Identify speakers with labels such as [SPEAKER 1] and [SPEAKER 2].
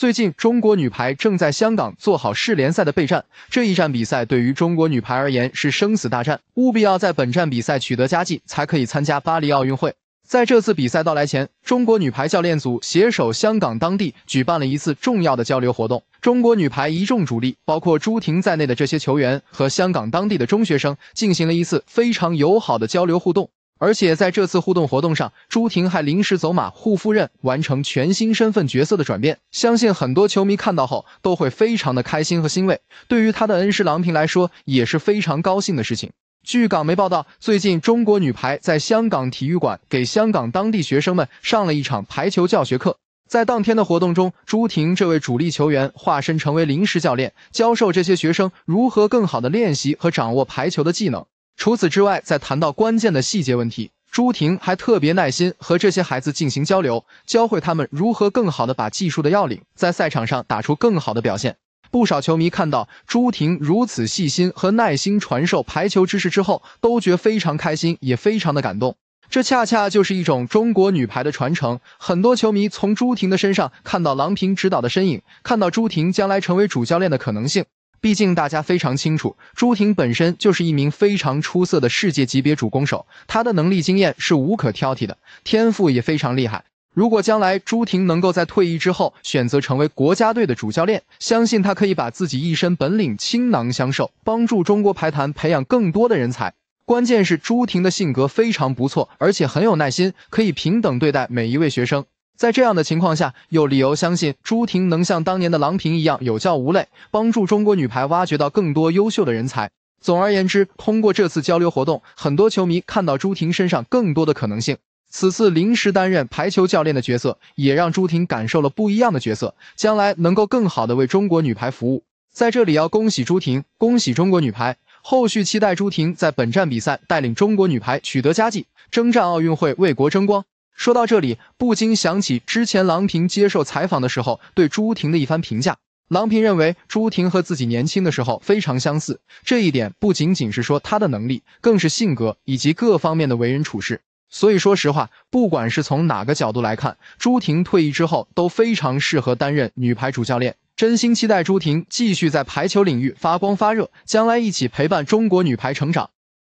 [SPEAKER 1] 最近，中国女排正在香港做好世联赛的备战。这一站比赛对于中国女排而言是生死大战，务必要在本站比赛取得佳绩，才可以参加巴黎奥运会。在这次比赛到来前，中国女排教练组携手香港当地举办了一次重要的交流活动。中国女排一众主力，包括朱婷在内的这些球员，和香港当地的中学生进行了一次非常友好的交流互动。而且在这次互动活动上，朱婷还临时走马护夫人，完成全新身份角色的转变。相信很多球迷看到后都会非常的开心和欣慰。对于她的恩师郎平来说，也是非常高兴的事情。据港媒报道，最近中国女排在香港体育馆给香港当地学生们上了一场排球教学课。在当天的活动中，朱婷这位主力球员化身成为临时教练，教授这些学生如何更好的练习和掌握排球的技能。除此之外，在谈到关键的细节问题，朱婷还特别耐心和这些孩子进行交流，教会他们如何更好的把技术的要领在赛场上打出更好的表现。不少球迷看到朱婷如此细心和耐心传授排球知识之后，都觉非常开心，也非常的感动。这恰恰就是一种中国女排的传承。很多球迷从朱婷的身上看到郎平指导的身影，看到朱婷将来成为主教练的可能性。毕竟大家非常清楚，朱婷本身就是一名非常出色的世界级别主攻手，她的能力、经验是无可挑剔的，天赋也非常厉害。如果将来朱婷能够在退役之后选择成为国家队的主教练，相信她可以把自己一身本领倾囊相授，帮助中国排坛培养更多的人才。关键是朱婷的性格非常不错，而且很有耐心，可以平等对待每一位学生。在这样的情况下，有理由相信朱婷能像当年的郎平一样有教无类，帮助中国女排挖掘到更多优秀的人才。总而言之，通过这次交流活动，很多球迷看到朱婷身上更多的可能性。此次临时担任排球教练的角色，也让朱婷感受了不一样的角色，将来能够更好的为中国女排服务。在这里要恭喜朱婷，恭喜中国女排。后续期待朱婷在本站比赛带领中国女排取得佳绩，征战奥运会为国争光。说到这里，不禁想起之前郎平接受采访的时候对朱婷的一番评价。郎平认为朱婷和自己年轻的时候非常相似，这一点不仅仅是说她的能力，更是性格以及各方面的为人处事。所以说实话，不管是从哪个角度来看，朱婷退役之后都非常适合担任女排主教练。真心期待朱婷继续在排球领域发光发热，将来一起陪伴中国女排成长。